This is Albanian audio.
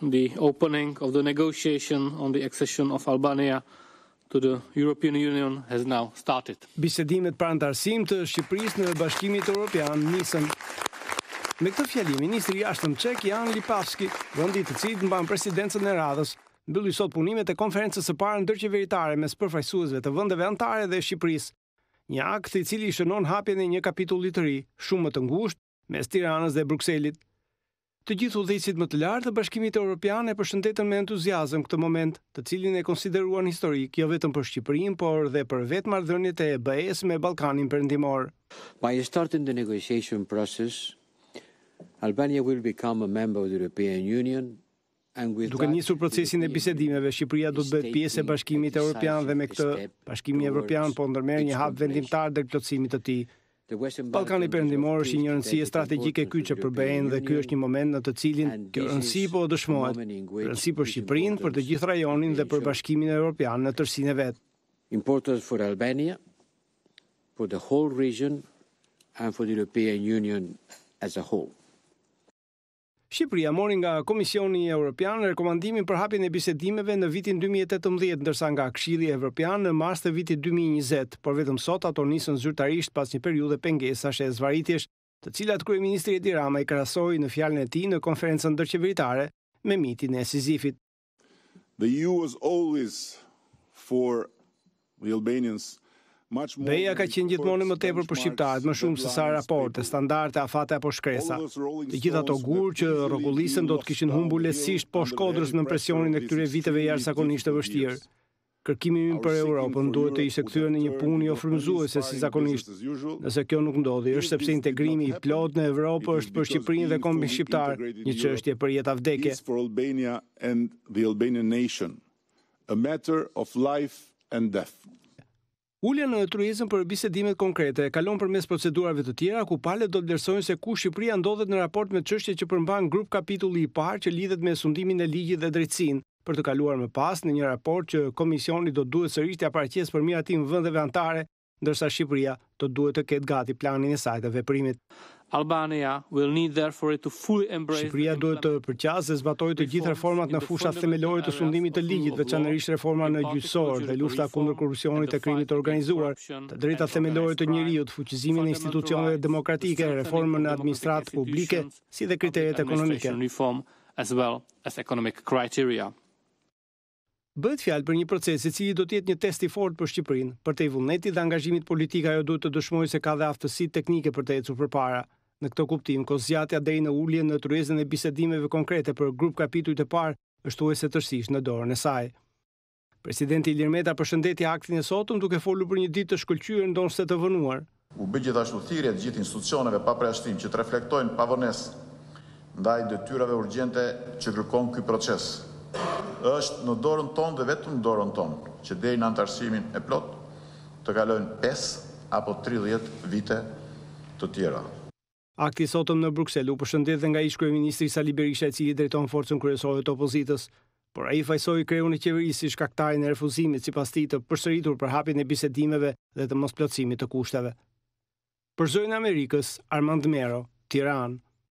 the opening of the negotiation on the accession of Albania to the European Union has now started. Bisedimet për antarësim të Shqipërisë në Bashkimin Evropian nisën. Me këtë fjalë ministri i jashtëm çek Jan Lipavski, vendi i në mban presidencën e radhës, mbylli sot punimet e konferencës së parë ndërqeveritare mes përfaqësuesve të vendeve anëtare dhe Shqipërisë. Një akt i cili shënon hapjen e një kapitulli të ri, shumë më të ngushtë mes Tiranës dhe Brukselit të gjithë udhëheqësit më të lartë të Bashkimit Evropian e përshëndetën me entuziazëm këtë moment, të cilin e konsideruan historik jo vetëm për Shqipërinë, por dhe për vetë marrëdhëniet e be s me Ballkanin Perëndimor. By starting the negotiation process, Albania will become a member of the European Union. Duke njësur procesin e bisedimeve, Shqipëria du të pjesë e bashkimit e Europian dhe me këtë bashkimit e Europian, po ndërmer një hapë vendimtar dhe këtësimit të tij. Balkani përndimor është një strategjike strategike për që përbëhen dhe ky është një moment në të cilin kjo rëndësi po dëshmohet. rëndësi për Shqipërinë, për të gjithë rajonin dhe për bashkimin e në tërsin e vetë. Importët për Albania, për të gjithë rajonin dhe për the European Union as a whole. Shqipëria mori nga Komisioni Evropian rekomandimin për hapjen e bisedimeve në vitin 2018, ndërsa nga Këshilli Evropian në mars të vitit 2020, por vetëm sot ato nisën zyrtarisht pas një periudhe pengesash e zvaritjesh të cilat kryeministri Edi Rama i krahasoi në fjalën e tij në konferencën ndërqeveritare me mitin e Sizifit. The EU was always for the Albanians Beja ka qenë gjithmonë më tepër për shqiptarët, më shumë se sa raporte, standarde, afate apo shkresa. Të gjitha ato gurë që rrokullisen do të kishin humbur lehtësisht pa Shkodrës në presionin e këtyre viteve jashtëzakonisht të vështirë. Kërkimi ynë për Europën duhet të ishte kthyer në një punë jo frymëzuese si zakonisht. Nëse kjo nuk ndodhi, është sepse integrimi i plotë në Evropë është për Shqipërinë dhe kombin shqiptar, një çështje për jetë avdeke. Ulja në truizëm për bisedimet konkrete kalon kalon përmes procedurave të tjera ku palët do të vlerësojnë se ku Shqipëria ndodhet në raport me çështjet që përmban grup kapitulli i parë që lidhet me sundimin e ligjit dhe drejtësinë për të kaluar më pas në një raport që komisioni do duhet sërish të paraqesë për miratim vendeve anëtare ndërsa Shqipëria do duhet të ketë gati planin e saj të veprimit. Albania will need therefore to fully embrace Shqipëria duhet të përqasë dhe zbatojë të gjitha reformat në fushat themelore të sundimit të ligjit, veçanërisht reforma në gjyqësor dhe lufta kundër korrupsionit të krimit të organizuar, të drejta themelore të njerëzit, fuqizimin e institucioneve demokratike, reformën në administratë publike, si dhe kriteret ekonomike. as well as economic criteria. Bëhet fjalë për një proces i cili do të jetë një test i fortë për Shqipërinë, për të vullnetit dhe angazhimit politik ajo duhet të dëshmojë se ka dhe aftësitë teknike për të ecur përpara. Në këtë kuptim, kozgjatja deri në ulje në tryezën e bisedimeve konkrete për grup kapituj të parë është thuajse tërësisht në dorën e saj. Presidenti Ilir Meta përshëndeti aktin e sotëm duke folur për një ditë të shkëlqyer ndonse të vonuar. U bë gjithashtu thirrje të gjithë institucioneve pa preashtim që të reflektojnë pavones ndaj detyrave urgjente që kërkon ky proces. Është në dorën tonë dhe vetëm në dorën tonë që deri në antarësimin e plot të kalojnë 5 apo 30 vite të tjera. Akti sotëm në Bruxelles u përshëndet dhe nga ish kryeministri Sali Berisha i cili drejton forcën kryesore të opozitës, por ai fajsoi kreun e qeverisë si shkaktarin e refuzimit sipas tij të përsëritur për hapjen e bisedimeve dhe të mosplotësimit të kushteve. Për zërin e Amerikës, Armand Mero, Tiranë.